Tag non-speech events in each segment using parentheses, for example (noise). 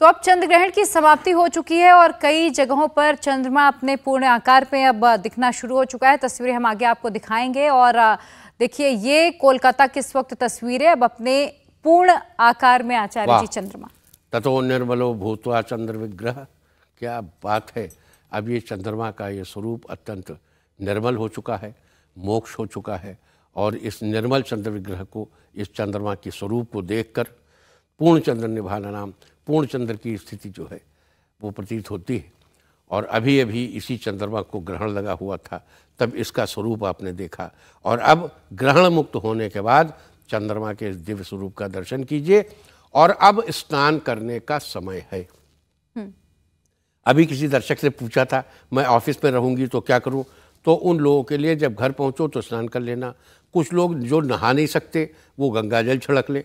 तो अब चंद्र ग्रहण की समाप्ति हो चुकी है और कई जगहों पर चंद्रमा अपने पूर्ण आकार में अब दिखना शुरू हो चुका है तस्वीरें हम आगे आपको दिखाएंगे और देखिए ये कोलकाता की इस वक्त है अब अपने पूर्ण आकार में आचार्य जी चंद्रमा तथो निर्मलो भूतवा चंद्र विग्रह क्या बात है अब ये चंद्रमा का ये स्वरूप अत्यंत निर्मल हो चुका है मोक्ष हो चुका है और इस निर्मल चंद्र विग्रह को इस चंद्रमा के स्वरूप को देखकर पूर्ण चंद्र निभाना नाम पूर्ण चंद्र की स्थिति जो है वो प्रतीत होती है और अभी अभी इसी चंद्रमा को ग्रहण लगा हुआ था तब इसका स्वरूप आपने देखा और अब ग्रहण मुक्त होने के बाद चंद्रमा के दिव्य स्वरूप का दर्शन कीजिए और अब स्नान करने का समय है हम्म। अभी किसी दर्शक से पूछा था मैं ऑफिस में रहूंगी तो क्या करूं तो उन लोगों के लिए जब घर पहुंचो तो स्नान कर लेना कुछ लोग जो नहा नहीं सकते वो गंगा जल छिड़क लें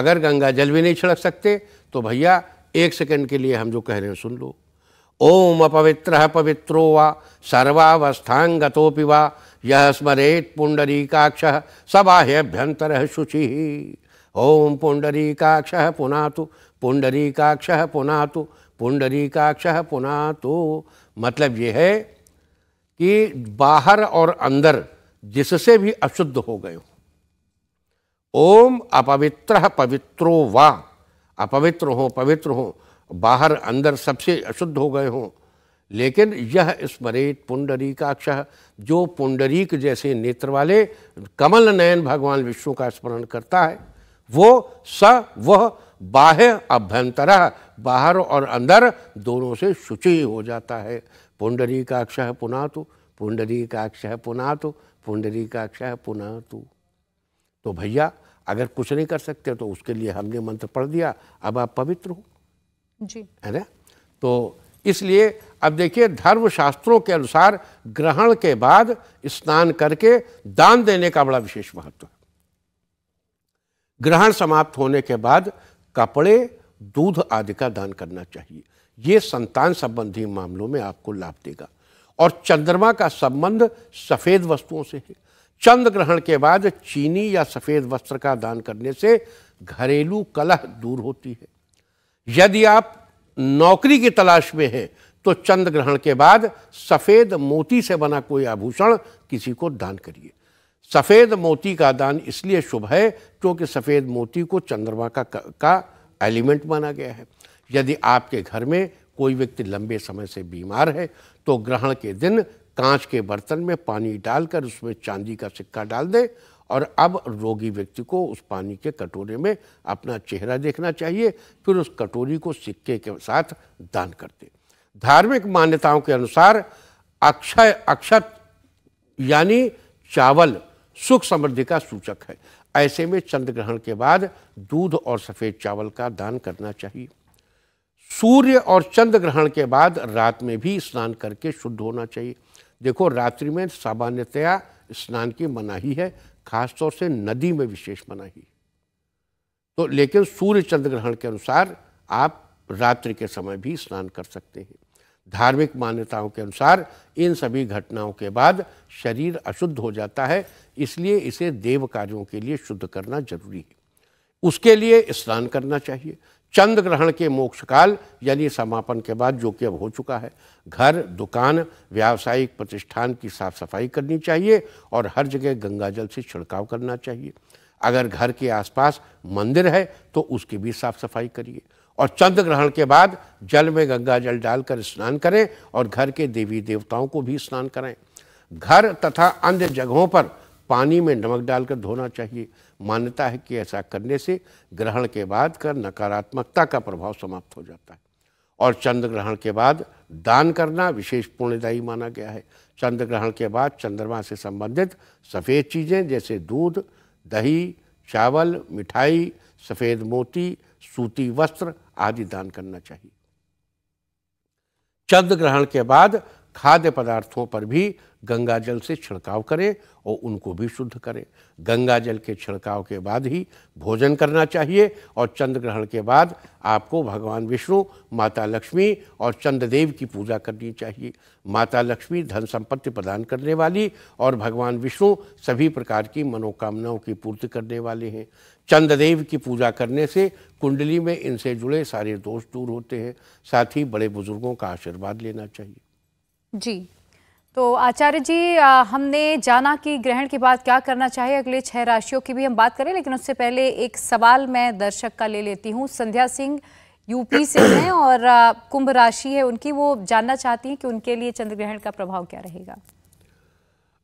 अगर गंगा जल भी नहीं छिड़क सकते तो भैया एक सेकंड के लिए हम जो कह रहे हैं सुन लो ओम अपवित्र पवित्रो वा सर्वावस्थांगतोपि वा यह स्मरेत पुंडरी काक्ष सबाह्यभ्यंतर शुचि ओम पुंडरी तो पुना तो पुंडरी काक्ष पुना तो मतलब ये है कि बाहर और अंदर जिससे भी अशुद्ध हो गए हो ओम अपवित्र पवित्रो वा अपवित्र हो पवित्र हो बाहर अंदर सबसे अशुद्ध हो गए हों लेकिन यह स्मरेत पुंडरीकाक्ष जो पुंडरीक जैसे नेत्र वाले कमल नयन भगवान विष्णु का स्मरण करता है वो स वह बाह्य अभ्यंतर बाहर और अंदर दोनों से शुचि हो जाता है पुंडरीकाक्ष तो पुंडरीकाक्ष पुनातु पुंडरीकाक्ष पुनातु तो भैया अगर कुछ नहीं कर सकते तो उसके लिए हमने मंत्र पढ़ दिया अब आप पवित्र हो जी है ना तो इसलिए अब देखिए धर्म शास्त्रों के अनुसार ग्रहण के बाद स्नान करके दान देने का बड़ा विशेष महत्व है ग्रहण समाप्त होने के बाद कपड़े दूध आदि का दान करना चाहिए यह संतान संबंधी मामलों में आपको लाभ देगा और चंद्रमा का संबंध सफ़ेद वस्तुओं से है चंद्र ग्रहण के बाद चीनी या सफ़ेद वस्त्र का दान करने से घरेलू कलह दूर होती है यदि आप नौकरी की तलाश में हैं तो चंद्र ग्रहण के बाद सफ़ेद मोती से बना कोई आभूषण किसी को दान करिए सफ़ेद मोती का दान इसलिए शुभ है क्योंकि सफ़ेद मोती को चंद्रमा का का एलिमेंट माना गया है यदि आपके घर में कोई व्यक्ति लंबे समय से बीमार है तो ग्रहण के दिन कांच के बर्तन में पानी डालकर उसमें चांदी का सिक्का डाल दें और अब रोगी व्यक्ति को उस पानी के कटोरे में अपना चेहरा देखना चाहिए फिर उस कटोरी को सिक्के के साथ दान कर दें धार्मिक मान्यताओं के अनुसार अक्षय अक्षत यानी चावल सुख समृद्धि का सूचक है ऐसे में चंद्र ग्रहण के बाद दूध और सफ़ेद चावल का दान करना चाहिए सूर्य और चंद्र ग्रहण के बाद रात में भी स्नान करके शुद्ध होना चाहिए देखो रात्रि में सामान्यतया स्नान की मनाही है खासतौर से नदी में विशेष मनाही तो लेकिन सूर्य चंद्र ग्रहण के अनुसार आप रात्रि के समय भी स्नान कर सकते हैं धार्मिक मान्यताओं के अनुसार इन सभी घटनाओं के बाद शरीर अशुद्ध हो जाता है इसलिए इसे देव कार्यों के लिए शुद्ध करना जरूरी है उसके लिए स्नान करना चाहिए चंद्र ग्रहण के मोक्ष काल यानी समापन के बाद जो कि अब हो चुका है घर दुकान व्यावसायिक प्रतिष्ठान की साफ सफाई करनी चाहिए और हर जगह गंगा जल से छिड़काव करना चाहिए अगर घर के आसपास मंदिर है तो उसकी भी साफ सफाई करिए और चंद्र ग्रहण के बाद जल में गंगा जल डालकर स्नान करें और घर के देवी देवताओं को भी स्नान कराएं घर तथा अन्य जगहों पर पानी में नमक डालकर धोना चाहिए मान्यता है कि ऐसा करने से ग्रहण के बाद का नकारात्मकता का प्रभाव समाप्त हो जाता है और चंद्र ग्रहण के बाद दान करना विशेष पुण्यदायी माना गया है चंद्र ग्रहण के बाद चंद्रमा से संबंधित सफ़ेद चीज़ें जैसे दूध दही चावल मिठाई सफ़ेद मोती सूती वस्त्र आदि दान करना चाहिए चंद्र ग्रहण के बाद खाद्य पदार्थों पर भी गंगा जल से छिड़काव करें और उनको भी शुद्ध करें गंगा जल के छिड़काव के बाद ही भोजन करना चाहिए और चंद्र ग्रहण के बाद आपको भगवान विष्णु माता लक्ष्मी और चंद्रदेव की पूजा करनी चाहिए माता लक्ष्मी धन संपत्ति प्रदान करने वाली और भगवान विष्णु सभी प्रकार की मनोकामनाओं की पूर्ति करने वाले हैं चंद्रदेव की पूजा करने से कुंडली में इनसे जुड़े सारे दोष दूर होते हैं साथ ही बड़े बुजुर्गों का आशीर्वाद लेना चाहिए जी तो आचार्य जी आ, हमने जाना कि ग्रहण के बाद क्या करना चाहिए अगले छह राशियों की भी हम बात करें लेकिन उससे पहले एक सवाल मैं दर्शक का ले लेती हूँ संध्या सिंह यूपी से (coughs) हैं और कुंभ राशि है उनकी वो जानना चाहती हैं कि उनके लिए चंद्र ग्रहण का प्रभाव क्या रहेगा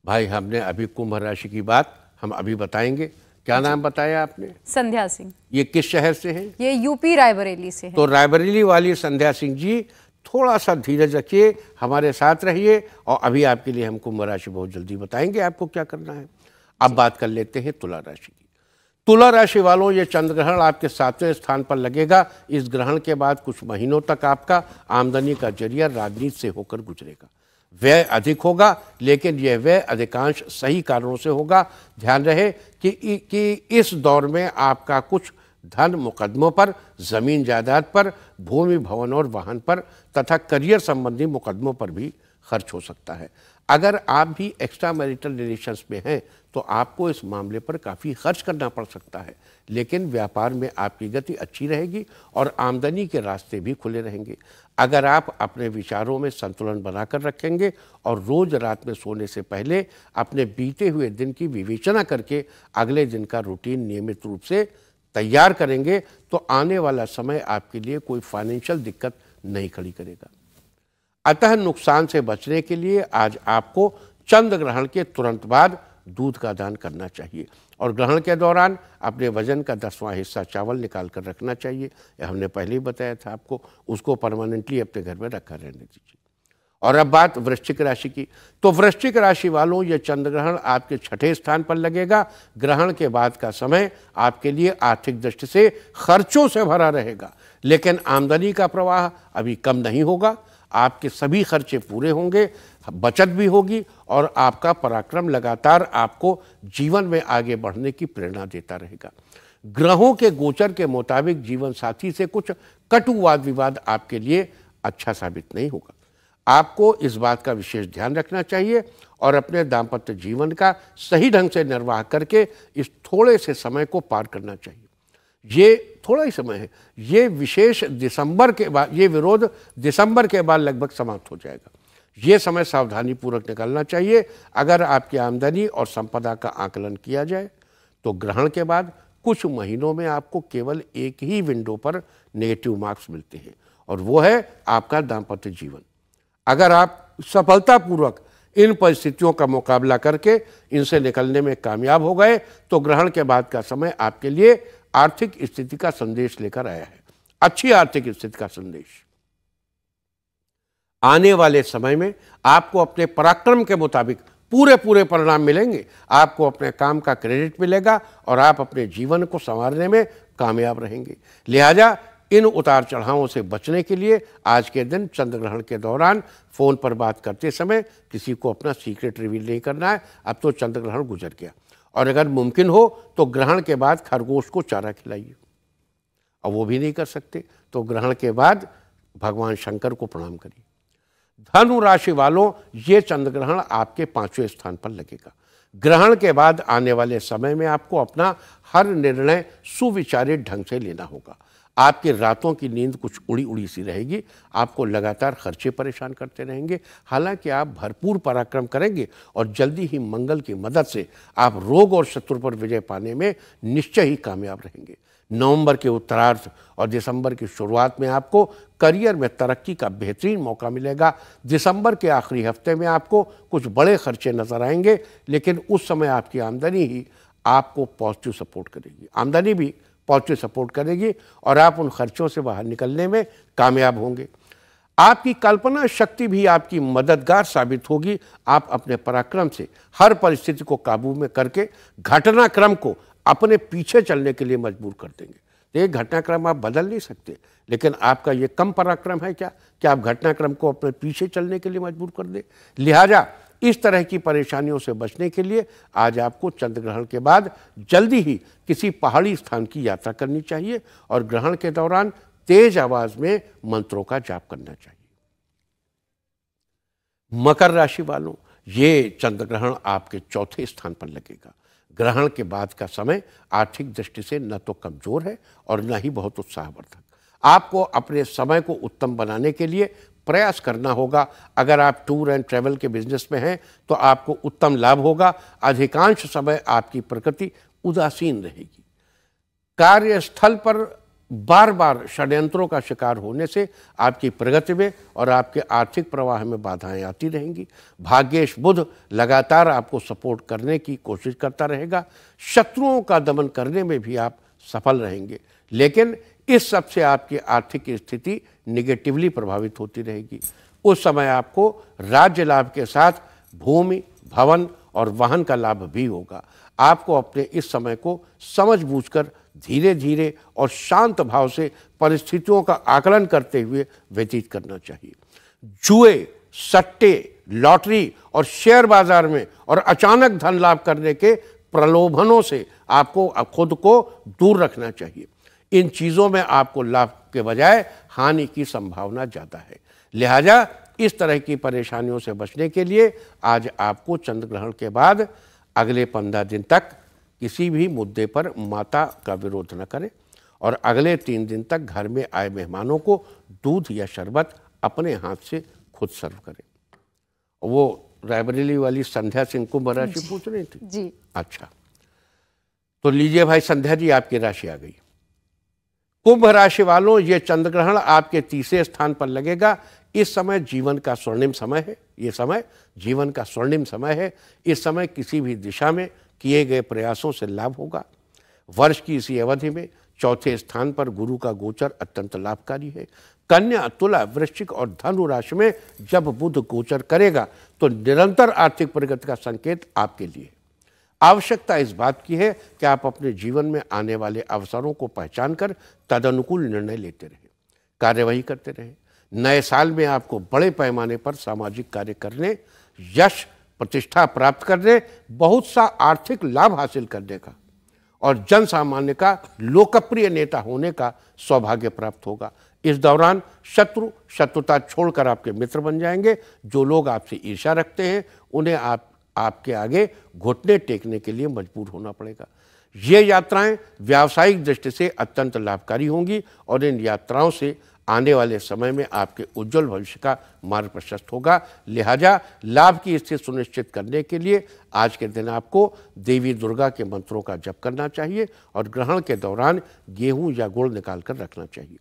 भाई हमने अभी कुंभ राशि की बात हम अभी बताएंगे क्या नाम बताया आपने संध्या सिंह ये किस शहर से है ये यूपी रायबरेली से है तो रायबरेली वाली संध्या सिंह जी थोड़ा सा धीरज रखिए हमारे साथ रहिए और अभी आपके लिए हम कुंभ राशि बहुत जल्दी बताएंगे आपको क्या करना है अब बात कर लेते हैं तुला राशि की तुला राशि वालों ये चंद्र ग्रहण आपके सातवें स्थान पर लगेगा इस ग्रहण के बाद कुछ महीनों तक आपका आमदनी का जरिया राजनीति से होकर गुजरेगा व्यय अधिक होगा लेकिन यह व्यय अधिकांश सही कारणों से होगा ध्यान रहे कि कि इस दौर में आपका कुछ धन मुकदमों पर जमीन जायदाद पर भूमि भवन और वाहन पर तथा करियर संबंधी मुकदमों पर भी खर्च हो सकता है अगर आप भी एक्स्ट्रा मैरिटल रिलेशंस में हैं तो आपको इस मामले पर काफ़ी खर्च करना पड़ सकता है लेकिन व्यापार में आपकी गति अच्छी रहेगी और आमदनी के रास्ते भी खुले रहेंगे अगर आप अपने विचारों में संतुलन बनाकर रखेंगे और रोज़ रात में सोने से पहले अपने बीते हुए दिन की विवेचना करके अगले दिन का रूटीन नियमित रूप से तैयार करेंगे तो आने वाला समय आपके लिए कोई फाइनेंशियल दिक्कत नहीं खड़ी करेगा अतः नुकसान से बचने के लिए आज आपको चंद्र ग्रहण के तुरंत बाद दूध का दान करना चाहिए और ग्रहण के दौरान अपने वजन का दसवां हिस्सा चावल निकाल कर रखना चाहिए हमने पहले ही बताया था आपको उसको परमानेंटली अपने घर में रखा रहने दीजिए और अब बात वृश्चिक राशि की तो वृश्चिक राशि वालों ये चंद्र ग्रहण आपके छठे स्थान पर लगेगा ग्रहण के बाद का समय आपके लिए आर्थिक दृष्टि से खर्चों से भरा रहेगा लेकिन आमदनी का प्रवाह अभी कम नहीं होगा आपके सभी खर्चे पूरे होंगे बचत भी होगी और आपका पराक्रम लगातार आपको जीवन में आगे बढ़ने की प्रेरणा देता रहेगा ग्रहों के गोचर के मुताबिक जीवन साथी से कुछ कटुवाद विवाद आपके लिए अच्छा साबित नहीं होगा आपको इस बात का विशेष ध्यान रखना चाहिए और अपने दाम्पत्य जीवन का सही ढंग से निर्वाह करके इस थोड़े से समय को पार करना चाहिए ये थोड़ा ही समय है ये विशेष दिसंबर के बाद ये विरोध दिसंबर के बाद लगभग समाप्त हो जाएगा ये समय सावधानी पूर्वक निकलना चाहिए अगर आपकी आमदनी और संपदा का आकलन किया जाए तो ग्रहण के बाद कुछ महीनों में आपको केवल एक ही विंडो पर नेगेटिव मार्क्स मिलते हैं और वो है आपका दाम्पत्य जीवन अगर आप सफलतापूर्वक इन परिस्थितियों का मुकाबला करके इनसे निकलने में कामयाब हो गए तो ग्रहण के बाद का समय आपके लिए आर्थिक स्थिति का संदेश लेकर आया है अच्छी आर्थिक स्थिति का संदेश आने वाले समय में आपको अपने पराक्रम के मुताबिक पूरे पूरे परिणाम मिलेंगे आपको अपने काम का क्रेडिट मिलेगा और आप अपने जीवन को संवारने में कामयाब रहेंगे लिहाजा इन उतार चढ़ावों से बचने के लिए आज के दिन चंद्र ग्रहण के दौरान फ़ोन पर बात करते समय किसी को अपना सीक्रेट रिवील नहीं करना है अब तो चंद्र ग्रहण गुजर गया और अगर मुमकिन हो तो ग्रहण के बाद खरगोश को चारा खिलाइए और वो भी नहीं कर सकते तो ग्रहण के बाद भगवान शंकर को प्रणाम करिए धनु राशि वालों ये चंद्र ग्रहण आपके पांचवें स्थान पर लगेगा ग्रहण के बाद आने वाले समय में आपको अपना हर निर्णय सुविचारित ढंग से लेना होगा आपके रातों की नींद कुछ उड़ी उड़ी सी रहेगी आपको लगातार खर्चे परेशान करते रहेंगे हालांकि आप भरपूर पराक्रम करेंगे और जल्दी ही मंगल की मदद से आप रोग और शत्रु पर विजय पाने में निश्चय ही कामयाब रहेंगे नवंबर के उत्तरार्थ और दिसंबर की शुरुआत में आपको करियर में तरक्की का बेहतरीन मौका मिलेगा दिसंबर के आखिरी हफ्ते में आपको कुछ बड़े खर्चे नजर आएंगे लेकिन उस समय आपकी आमदनी ही आपको पॉजिटिव सपोर्ट करेगी आमदनी भी पॉजिटिव सपोर्ट करेगी और आप उन खर्चों से बाहर निकलने में कामयाब होंगे आपकी कल्पना शक्ति भी आपकी मददगार साबित होगी आप अपने पराक्रम से हर परिस्थिति को काबू में करके घटनाक्रम को अपने पीछे चलने के लिए मजबूर कर देंगे तो ये घटनाक्रम आप बदल नहीं सकते लेकिन आपका ये कम पराक्रम है क्या कि आप घटनाक्रम को अपने पीछे चलने के लिए मजबूर कर दें लिहाजा इस तरह की परेशानियों से बचने के लिए आज आपको चंद्र ग्रहण के बाद जल्दी ही किसी पहाड़ी स्थान की यात्रा करनी चाहिए और ग्रहण के दौरान तेज आवाज में मंत्रों का जाप करना चाहिए मकर राशि वालों ये चंद्र ग्रहण आपके चौथे स्थान पर लगेगा ग्रहण के बाद का समय आर्थिक दृष्टि से न तो कमजोर है और न ही बहुत उत्साहवर्धक आपको अपने समय को उत्तम बनाने के लिए प्रयास करना होगा अगर आप टूर एंड ट्रेवल के बिजनेस में हैं तो आपको उत्तम लाभ होगा अधिकांश समय आपकी प्रकृति उदासीन रहेगी कार्यस्थल पर बार बार षड्यंत्रों का शिकार होने से आपकी प्रगति में और आपके आर्थिक प्रवाह में बाधाएं आती रहेंगी भाग्येश बुध लगातार आपको सपोर्ट करने की कोशिश करता रहेगा शत्रुओं का दमन करने में भी आप सफल रहेंगे लेकिन इस सब से आपकी आर्थिक स्थिति निगेटिवली प्रभावित होती रहेगी उस समय आपको राज्य लाभ के साथ भूमि भवन और वाहन का लाभ भी होगा आपको अपने इस समय को समझ बूझकर धीरे धीरे और शांत भाव से परिस्थितियों का आकलन करते हुए व्यतीत करना चाहिए जुए सट्टे लॉटरी और शेयर बाजार में और अचानक धन लाभ करने के प्रलोभनों से आपको खुद को दूर रखना चाहिए इन चीज़ों में आपको लाभ के बजाय हानि की संभावना ज़्यादा है लिहाजा इस तरह की परेशानियों से बचने के लिए आज आपको चंद्र ग्रहण के बाद अगले पंद्रह दिन तक किसी भी मुद्दे पर माता का विरोध न करें और अगले तीन दिन तक घर में आए मेहमानों को दूध या शरबत अपने हाथ से खुद सर्व करें वो रायबरेली वाली संध्या सिंह कुंभ राशि पूछ रही थी जी अच्छा तो लीजिए भाई संध्या जी आपकी राशि आ गई कुंभ राशि वालों ये चंद्र ग्रहण आपके तीसरे स्थान पर लगेगा इस समय जीवन का स्वर्णिम समय है ये समय जीवन का स्वर्णिम समय है इस समय किसी भी दिशा में किए गए प्रयासों से लाभ होगा वर्ष की इसी अवधि में चौथे स्थान पर गुरु का गोचर अत्यंत लाभकारी है कन्या तुला वृश्चिक और धनु राशि में जब बुध गोचर करेगा तो निरंतर आर्थिक प्रगति का संकेत आपके लिए आवश्यकता इस बात की है कि आप अपने जीवन में आने वाले अवसरों को पहचान कर तदनुकूल निर्णय लेते रहें कार्यवाही करते रहें नए साल में आपको बड़े पैमाने पर सामाजिक कार्य करने यश प्रतिष्ठा प्राप्त करने बहुत सा आर्थिक लाभ हासिल करने का और जन सामान्य का लोकप्रिय नेता होने का सौभाग्य प्राप्त होगा इस दौरान शत्रु शत्रुता छोड़कर आपके मित्र बन जाएंगे जो लोग आपसे ईर्षा रखते हैं उन्हें आप आपके आगे घुटने टेकने के लिए मजबूर होना पड़ेगा ये यात्राएं व्यावसायिक दृष्टि से अत्यंत लाभकारी होंगी और इन यात्राओं से आने वाले समय में आपके उज्जवल भविष्य का मार्ग प्रशस्त होगा लिहाजा लाभ की स्थिति सुनिश्चित करने के लिए आज के दिन आपको देवी दुर्गा के मंत्रों का जप करना चाहिए और ग्रहण के दौरान गेहूं या गुड़ निकाल कर रखना चाहिए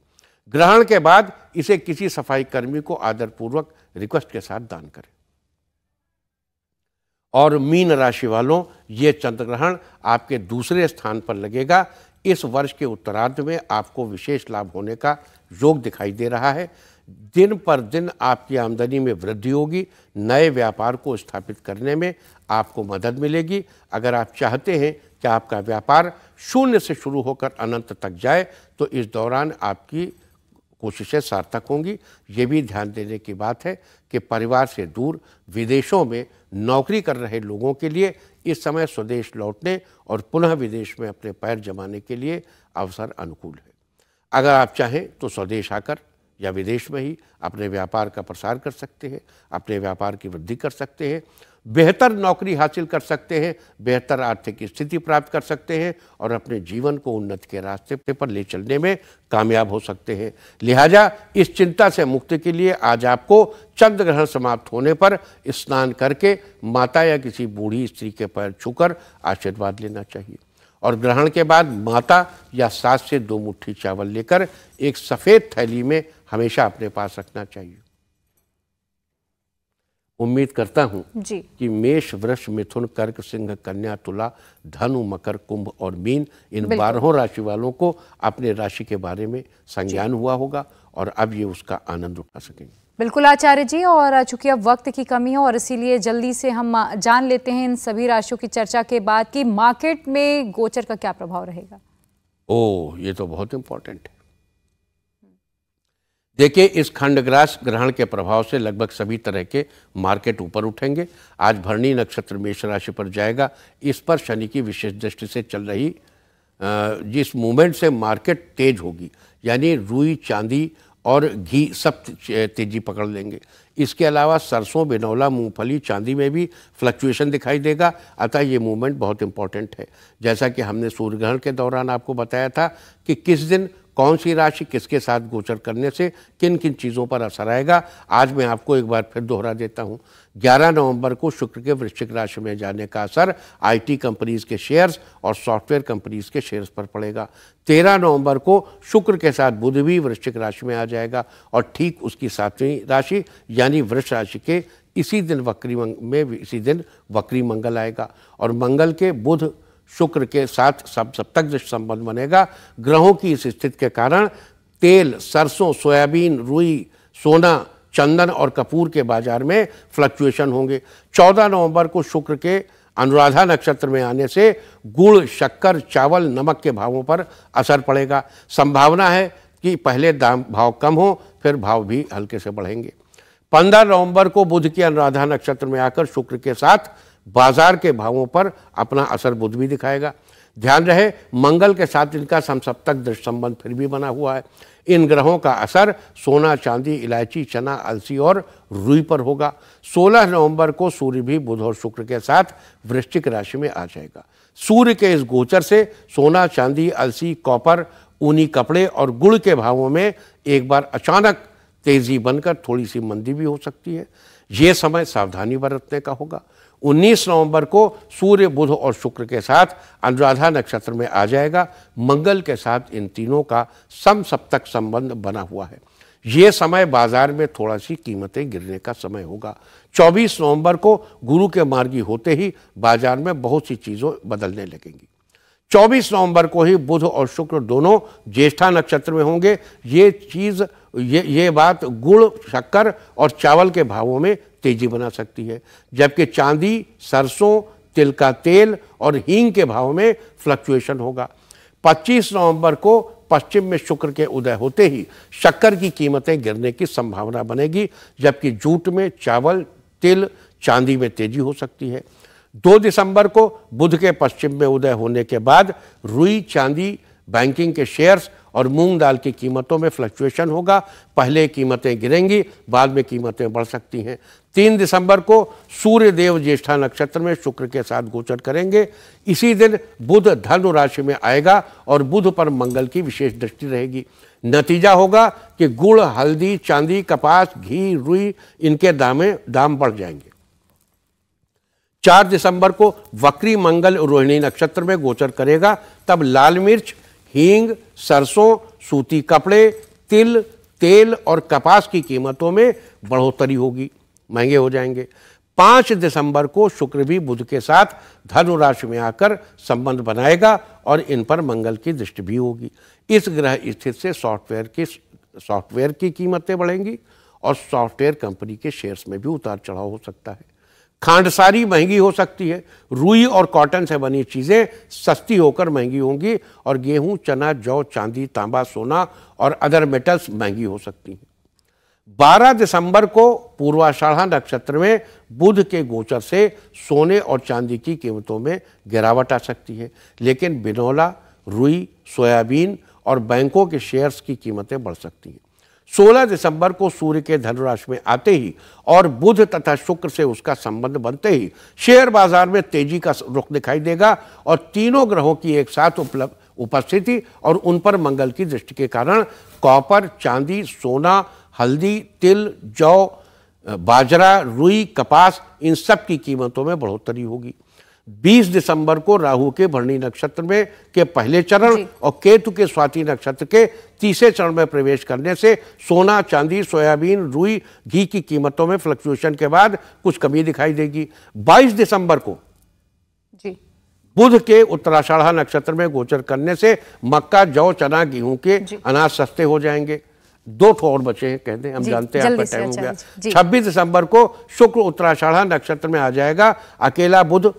ग्रहण के बाद इसे किसी सफाई कर्मी को आदरपूर्वक रिक्वेस्ट के साथ दान करें और मीन राशि वालों ये चंद्र ग्रहण आपके दूसरे स्थान पर लगेगा इस वर्ष के उत्तरार्ध में आपको विशेष लाभ होने का योग दिखाई दे रहा है दिन पर दिन आपकी आमदनी में वृद्धि होगी नए व्यापार को स्थापित करने में आपको मदद मिलेगी अगर आप चाहते हैं कि आपका व्यापार शून्य से शुरू होकर अनंत तक जाए तो इस दौरान आपकी कोशिशें सार्थक होंगी ये भी ध्यान देने की बात है कि परिवार से दूर विदेशों में नौकरी कर रहे लोगों के लिए इस समय स्वदेश लौटने और पुनः विदेश में अपने पैर जमाने के लिए अवसर अनुकूल है अगर आप चाहें तो स्वदेश आकर या विदेश में ही अपने व्यापार का प्रसार कर सकते हैं अपने व्यापार की वृद्धि कर सकते हैं बेहतर नौकरी हासिल कर सकते हैं बेहतर आर्थिक स्थिति प्राप्त कर सकते हैं और अपने जीवन को उन्नति के रास्ते पर ले चलने में कामयाब हो सकते हैं लिहाजा इस चिंता से मुक्ति के लिए आज आपको चंद्र ग्रहण समाप्त होने पर स्नान करके माता या किसी बूढ़ी स्त्री के पैर छूकर आशीर्वाद लेना चाहिए और ग्रहण के बाद माता या सास से दो मुट्ठी चावल लेकर एक सफ़ेद थैली में हमेशा अपने पास रखना चाहिए उम्मीद करता हूँ कि मेष वृक्ष मिथुन कर्क सिंह कन्या तुला धनु मकर कुंभ और मीन इन बारहों राशि वालों को अपने राशि के बारे में संज्ञान हुआ होगा और अब ये उसका आनंद उठा सकेंगे बिल्कुल आचार्य जी और चूंकि अब वक्त की कमी है और इसीलिए जल्दी से हम जान लेते हैं इन सभी राशियों की चर्चा के बाद कि मार्केट में गोचर का क्या प्रभाव रहेगा ओ ये तो बहुत इम्पोर्टेंट है देखिए इस खंडग्रास ग्रहण के प्रभाव से लगभग सभी तरह के मार्केट ऊपर उठेंगे आज भरणी नक्षत्र मेष राशि पर जाएगा इस पर शनि की विशेष दृष्टि से चल रही जिस मूवमेंट से मार्केट तेज होगी यानी रुई चांदी और घी सब तेजी पकड़ लेंगे इसके अलावा सरसों बिनौला मूंगफली चांदी में भी फ्लक्चुएशन दिखाई देगा अतः ये मूवमेंट बहुत इंपॉर्टेंट है जैसा कि हमने सूर्य ग्रहण के दौरान आपको बताया था कि किस दिन कौन सी राशि किसके साथ गोचर करने से किन किन चीज़ों पर असर आएगा आज मैं आपको एक बार फिर दोहरा देता हूँ 11 नवंबर को शुक्र के वृश्चिक राशि में जाने का असर आईटी कंपनीज के शेयर्स और सॉफ्टवेयर कंपनीज के शेयर्स पर पड़ेगा 13 नवंबर को शुक्र के साथ बुध भी वृश्चिक राशि में आ जाएगा और ठीक उसकी सातवीं राशि यानी वृक्ष राशि के इसी दिन वक्री में इसी दिन वक्री मंगल आएगा और मंगल के बुध शुक्र के साथ सब सप्तक संबंध बनेगा ग्रहों की इस स्थिति के कारण तेल सरसों सोयाबीन रुई सोना चंदन और कपूर के बाजार में फ्लक्चुएशन होंगे 14 नवंबर को शुक्र के अनुराधा नक्षत्र में आने से गुड़ शक्कर चावल नमक के भावों पर असर पड़ेगा संभावना है कि पहले दाम भाव कम हो फिर भाव भी हल्के से बढ़ेंगे पंद्रह नवंबर को बुध के अनुराधा नक्षत्र में आकर शुक्र के साथ बाजार के भावों पर अपना असर बुध भी दिखाएगा ध्यान रहे मंगल के साथ इनका समसप्तक दृष्ट संबंध फिर भी बना हुआ है इन ग्रहों का असर सोना चांदी इलायची चना अलसी और रुई पर होगा 16 नवंबर को सूर्य भी बुध और शुक्र के साथ वृश्चिक राशि में आ जाएगा सूर्य के इस गोचर से सोना चांदी अलसी कॉपर ऊनी कपड़े और गुड़ के भावों में एक बार अचानक तेजी बनकर थोड़ी सी मंदी भी हो सकती है ये समय सावधानी बरतने का होगा 19 नवंबर को सूर्य बुध और शुक्र के साथ अनुराधा नक्षत्र में आ जाएगा मंगल के साथ इन तीनों का सम सप्तक संबंध बना हुआ है ये समय बाजार में थोड़ा सी कीमतें गिरने का समय होगा 24 नवंबर को गुरु के मार्गी होते ही बाजार में बहुत सी चीज़ों बदलने लगेंगी 24 नवंबर को ही बुध और शुक्र दोनों ज्येष्ठा नक्षत्र में होंगे ये चीज़ ये ये बात गुड़ शक्कर और चावल के भावों में तेजी बना सकती है जबकि चांदी सरसों तिल का तेल और हींग के भाव में फ्लक्चुएशन होगा 25 नवंबर को पश्चिम में शुक्र के उदय होते ही शक्कर की कीमतें गिरने की संभावना बनेगी जबकि जूट में चावल तिल चांदी में तेजी हो सकती है दो दिसंबर को बुध के पश्चिम में उदय होने के बाद रुई चांदी बैंकिंग के शेयर्स और मूंग दाल की कीमतों में फ्लक्चुएशन होगा पहले कीमतें गिरेंगी बाद में कीमतें बढ़ सकती हैं तीन दिसंबर को सूर्य देव ज्येष्ठा नक्षत्र में शुक्र के साथ गोचर करेंगे इसी दिन बुध धनु राशि में आएगा और बुध पर मंगल की विशेष दृष्टि रहेगी नतीजा होगा कि गुड़ हल्दी चांदी कपास घी रुई इनके दामे दाम बढ़ जाएंगे चार दिसंबर को वक्री मंगल रोहिणी नक्षत्र में गोचर करेगा तब लाल मिर्च हींग सरसों सूती कपड़े तिल तेल और कपास की कीमतों में बढ़ोतरी होगी महंगे हो जाएंगे पाँच दिसंबर को शुक्र भी बुध के साथ धनु राशि में आकर संबंध बनाएगा और इन पर मंगल की दृष्टि भी होगी इस ग्रह स्थिति से सॉफ्टवेयर की सॉफ्टवेयर की कीमतें बढ़ेंगी और सॉफ्टवेयर कंपनी के शेयर्स में भी उतार चढ़ाव हो सकता है खांडसारी महंगी हो सकती है रुई और कॉटन से बनी चीज़ें सस्ती होकर महंगी होंगी और गेहूं चना जौ चांदी तांबा सोना और अदर मेटल्स महंगी हो सकती हैं 12 दिसंबर को पूर्वाषाढ़ा नक्षत्र में बुध के गोचर से सोने और चांदी की कीमतों में गिरावट आ सकती है लेकिन बिनौला रुई सोयाबीन और बैंकों के शेयर्स की कीमतें बढ़ सकती हैं 16 दिसंबर को सूर्य के धनुराशि में आते ही और बुध तथा शुक्र से उसका संबंध बनते ही शेयर बाजार में तेजी का रुख दिखाई देगा और तीनों ग्रहों की एक साथ उपलब्ध उपस्थिति और उन पर मंगल की दृष्टि के कारण कॉपर चांदी सोना हल्दी तिल जौ बाजरा रुई कपास इन सब की कीमतों में बढ़ोतरी होगी 20 दिसंबर को राहु के भरणी नक्षत्र में के पहले चरण और केतु के स्वाति नक्षत्र के तीसरे चरण में प्रवेश करने से सोना चांदी सोयाबीन रुई घी की कीमतों में फ्लक्चुएशन के बाद कुछ कमी दिखाई देगी 22 दिसंबर को जी बुध के उत्तराषाढ़ा नक्षत्र में गोचर करने से मक्का जौ चना गेहूं के अनाज सस्ते हो जाएंगे दो ठो और बचे हैं कहते हैं हम जानते हैं आपका टाइम हो अच्छा गया छब्बीस दिसंबर को शुक्र उत्तराषाढ़ा नक्षत्र में आ जाएगा अकेला बुध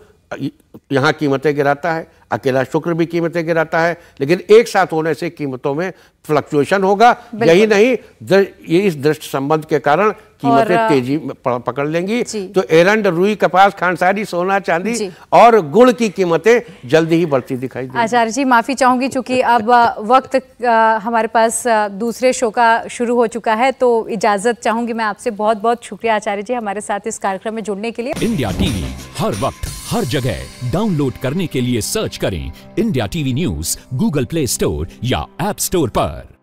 यहाँ कीमतें गिराता है अकेला शुक्र भी कीमतें गिराता है लेकिन एक साथ होने से कीमतों में फ्लक्चुएशन होगा यही नहीं ये इस दृष्ट संबंध के कारण कीमतें तेजी पकड़ लेंगी तो एरंड रुई कपास खानसारी सोना चांदी और गुड़ की कीमतें जल्दी ही बढ़ती दिखाई आचार्य जी माफी चाहूंगी चूंकि (laughs) अब वक्त हमारे पास दूसरे शो का शुरू हो चुका है तो इजाजत चाहूंगी मैं आपसे बहुत बहुत शुक्रिया आचार्य जी हमारे साथ इस कार्यक्रम में जुड़ने के लिए इंडिया टीवी हर वक्त हर जगह डाउनलोड करने के लिए सर्च करें India TV news Google Play Store या एप स्टोर पर